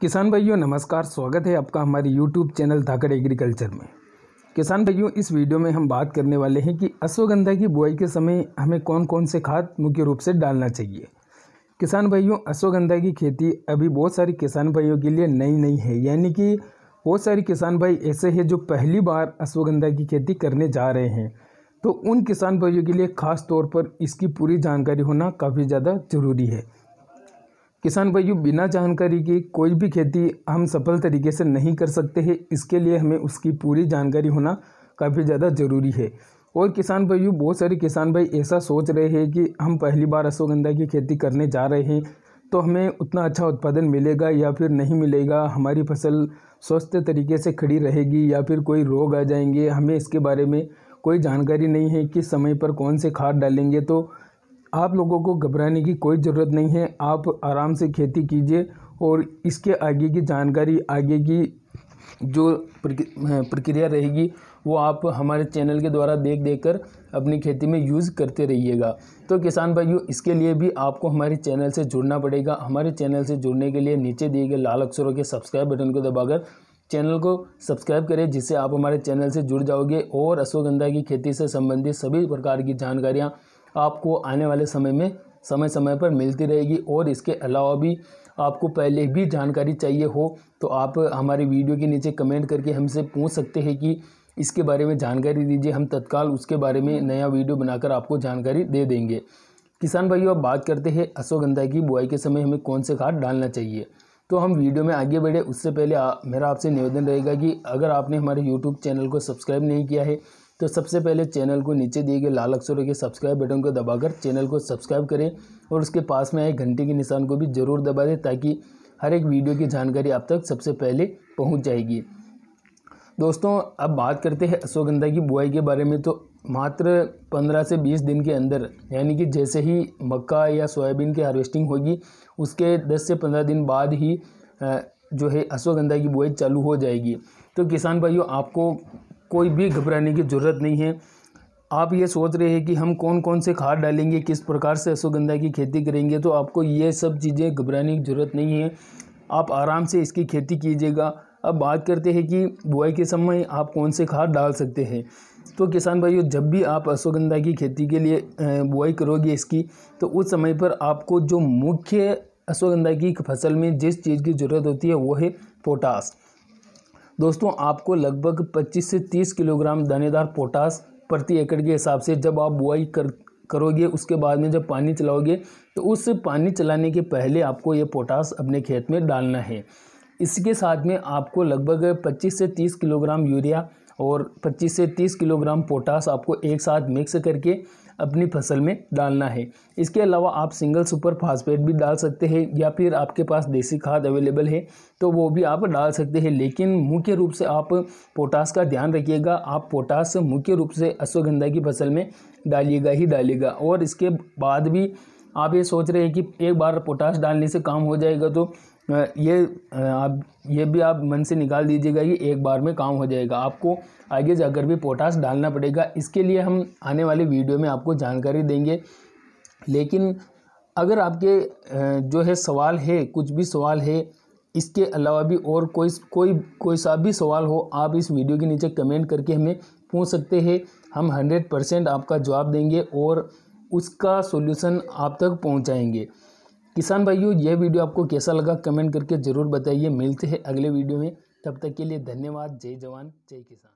किसान भाइयों नमस्कार स्वागत है आपका हमारे यूट्यूब चैनल धाकर एग्रीकल्चर में किसान भाइयों इस वीडियो में हम बात करने वाले हैं कि अश्वगंधा की बुआई के समय हमें कौन कौन से खाद मुख्य रूप से डालना चाहिए किसान भाइयों अश्वगंधा की खेती अभी बहुत सारे किसान भाइयों के लिए नई नई है यानी कि बहुत सारे किसान भाई ऐसे हैं जो पहली बार अश्वगंधा की खेती करने जा रहे हैं तो उन किसान भाइयों के लिए खास तौर पर इसकी पूरी जानकारी होना काफ़ी ज़्यादा ज़रूरी है किसान भाइयों बिना जानकारी के कोई भी खेती हम सफल तरीके से नहीं कर सकते हैं इसके लिए हमें उसकी पूरी जानकारी होना काफ़ी ज़्यादा ज़रूरी है और किसान भाइयों बहुत सारे किसान भाई ऐसा सोच रहे हैं कि हम पहली बार अश्वगंधा की खेती करने जा रहे हैं तो हमें उतना अच्छा उत्पादन मिलेगा या फिर नहीं मिलेगा हमारी फसल स्वस्थ तरीके से खड़ी रहेगी या फिर कोई रोग आ जाएंगे हमें इसके बारे में कोई जानकारी नहीं है कि समय पर कौन से खाद डालेंगे तो आप लोगों को घबराने की कोई ज़रूरत नहीं है आप आराम से खेती कीजिए और इसके आगे की जानकारी आगे की जो प्रक्रिया रहेगी वो आप हमारे चैनल के द्वारा देख देख कर अपनी खेती में यूज़ करते रहिएगा तो किसान भाइयों इसके लिए भी आपको हमारे चैनल से जुड़ना पड़ेगा हमारे चैनल से जुड़ने के लिए नीचे दिए गए लाल अक्षरों के सब्सक्राइब बटन को दबाकर चैनल को सब्सक्राइब करें जिससे आप हमारे चैनल से जुड़ जाओगे और अश्वगंधा की खेती से संबंधित सभी प्रकार की जानकारियाँ आपको आने वाले समय में समय समय पर मिलती रहेगी और इसके अलावा भी आपको पहले भी जानकारी चाहिए हो तो आप हमारे वीडियो के नीचे कमेंट करके हमसे पूछ सकते हैं कि इसके बारे में जानकारी दीजिए हम तत्काल उसके बारे में नया वीडियो बनाकर आपको जानकारी दे देंगे किसान भाइयों अब बात करते हैं अश्वगंधा की बुआई के समय हमें कौन से खाद डालना चाहिए तो हम वीडियो में आगे बढ़े उससे पहले आ, मेरा आपसे निवेदन रहेगा कि अगर आपने हमारे यूट्यूब चैनल को सब्सक्राइब नहीं किया है तो सबसे पहले चैनल को नीचे दिए गए लाल अक्षरों के सब्सक्राइब बटन को दबाकर चैनल को सब्सक्राइब करें और उसके पास में आए घंटे के निशान को भी ज़रूर दबा दें ताकि हर एक वीडियो की जानकारी आप तक सबसे पहले पहुँच जाएगी दोस्तों अब बात करते हैं अश्वगंधा की बुआई के बारे में तो मात्र पंद्रह से बीस दिन के अंदर यानी कि जैसे ही मक्का या सोयाबीन की हार्वेस्टिंग होगी उसके दस से पंद्रह दिन बाद ही जो है अश्वगंधा की बुआई चालू हो जाएगी तो किसान भाइयों आपको कोई भी घबराने की ज़रूरत नहीं है आप ये सोच रहे हैं कि हम कौन कौन से खाद डालेंगे किस प्रकार से अश्वगंधा की खेती करेंगे तो आपको ये सब चीज़ें घबराने की ज़रूरत नहीं है आप आराम से इसकी खेती कीजिएगा अब बात करते हैं कि बुआई के समय आप कौन से खाद डाल सकते हैं तो किसान भाइयों जब भी आप अश्वगंधा की खेती के लिए बुआई करोगे इसकी तो उस समय पर आपको जो मुख्य अश्वगंधा की फसल में जिस चीज़ की ज़रूरत होती है वो है पोटास दोस्तों आपको लगभग 25 से 30 किलोग्राम दानेदार पोटास प्रति एकड़ के हिसाब से जब आप बुआई कर करोगे उसके बाद में जब पानी चलाओगे तो उस पानी चलाने के पहले आपको ये पोटास अपने खेत में डालना है इसके साथ में आपको लगभग 25 से 30 किलोग्राम यूरिया और 25 से 30 किलोग्राम पोटास आपको एक साथ मिक्स करके अपनी फसल में डालना है इसके अलावा आप सिंगल सुपर फास्फेट भी डाल सकते हैं या फिर आपके पास देसी खाद अवेलेबल है तो वो भी आप डाल सकते हैं लेकिन मुख्य रूप से आप पोटास का ध्यान रखिएगा आप पोटास मुख्य रूप से अश्वगंधा की फसल में डालिएगा ही डालिएगा और इसके बाद भी आप ये सोच रहे हैं कि एक बार पोटास डालने से काम हो जाएगा तो ये आप ये भी आप मन से निकाल दीजिएगा ये एक बार में काम हो जाएगा आपको आगे जाकर भी पोटास डालना पड़ेगा इसके लिए हम आने वाले वीडियो में आपको जानकारी देंगे लेकिन अगर आपके जो है सवाल है कुछ भी सवाल है इसके अलावा भी और कोई कोई कोई सा भी सवाल हो आप इस वीडियो के नीचे कमेंट करके हमें पूछ सकते हैं हम हंड्रेड परसेंट आपका जवाब देंगे और उसका सोल्यूसन आप तक पहुँचाएँगे किसान भाइयों यह वीडियो आपको कैसा लगा कमेंट करके ज़रूर बताइए मिलते हैं अगले वीडियो में तब तक के लिए धन्यवाद जय जवान जय किसान